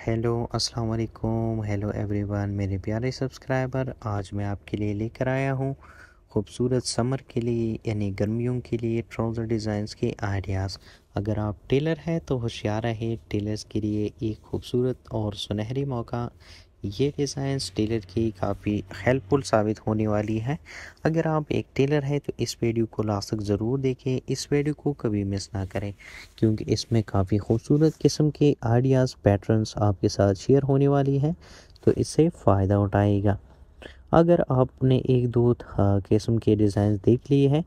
hello अस्सलाम वालेकुम hello everyone मेरे प्यारे सब्सक्राइबर आज मैं आपके लिए लेकर आया हूँ खूबसूरत समर के लिए यानी गर्मियों के लिए ट्राउज़र डिज़ाइंस के आइडियाज़ अगर आप टेलर हैं तो होशियार रहे टेलर्स के लिए एक खूबसूरत और सुनहरी मौका ये डिज़ाइंस टेलर की काफ़ी हेल्पफुल साबित होने वाली है अगर आप एक टेलर हैं तो इस वीडियो को लास्ट तक ज़रूर देखें इस वीडियो को कभी मिस ना करें क्योंकि इसमें काफ़ी खूबसूरत किस्म के आइडियाज़ पैटर्न्स आपके साथ शेयर होने वाली है तो इससे फ़ायदा उठाएगा अगर आपने एक दो किस्म के डिज़ाइन देख लिए हैं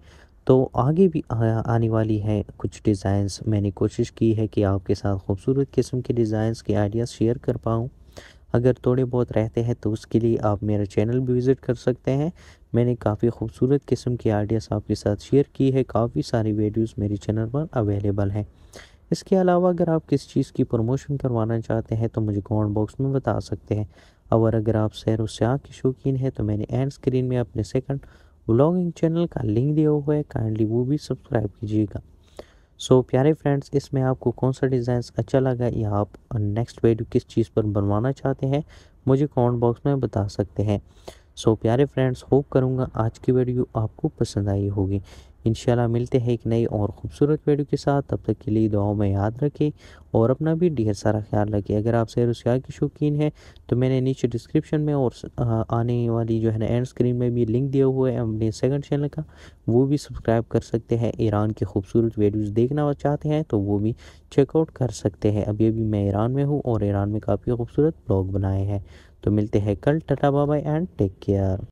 तो आगे भी आने वाली है कुछ डिज़ाइंस मैंने कोशिश की है कि आपके साथ खूबसूरत किस्म के डिज़ाइंस के आइडियाज़ शेयर कर पाऊँ अगर थोड़े बहुत रहते हैं तो उसके लिए आप मेरा चैनल भी विज़िट कर सकते हैं मैंने काफ़ी खूबसूरत किस्म की आइडियाज़ आपके साथ शेयर की है काफ़ी सारी वीडियोस मेरे चैनल पर अवेलेबल हैं इसके अलावा अगर आप किस चीज़ की प्रमोशन करवाना चाहते हैं तो मुझे कॉमेंट बॉक्स में बता सकते हैं और अगर आप सैर व सयाह के शौकीन हैं तो मैंने एंड स्क्रीन में अपने सेकंड व्लॉगिंग चैनल का लिंक दिया हुआ है काइंडली वो भी सब्सक्राइब कीजिएगा सो so, प्यारे फ्रेंड्स इसमें आपको कौन सा डिज़ाइन अच्छा लगा या आप नेक्स्ट वीडियो किस चीज़ पर बनवाना चाहते हैं मुझे कमेंट बॉक्स में बता सकते हैं सो so, प्यारे फ्रेंड्स होप करूँगा आज की वीडियो आपको पसंद आई होगी इन मिलते हैं एक नई और ख़ूबसूरत वीडियो के साथ तब तक के लिए दुआओं में याद रखें और अपना भी ढेर सारा ख्याल रखें अगर आप सैर वसार के शौकीन हैं तो मैंने नीचे डिस्क्रिप्शन में और आने वाली जो है ना एंड स्क्रीन में भी लिंक दिया हुआ है अपने सेकंड चैनल का वो भी सब्सक्राइब कर सकते हैं ईरान की खूबसूरत वीडियोज़ देखना चाहते हैं तो वो भी चेकआउट कर सकते हैं अभी अभी मैं ईरान में हूँ और ईरान में काफ़ी खूबसूरत ब्लॉग बनाए हैं तो मिलते हैं कल tata bye and take care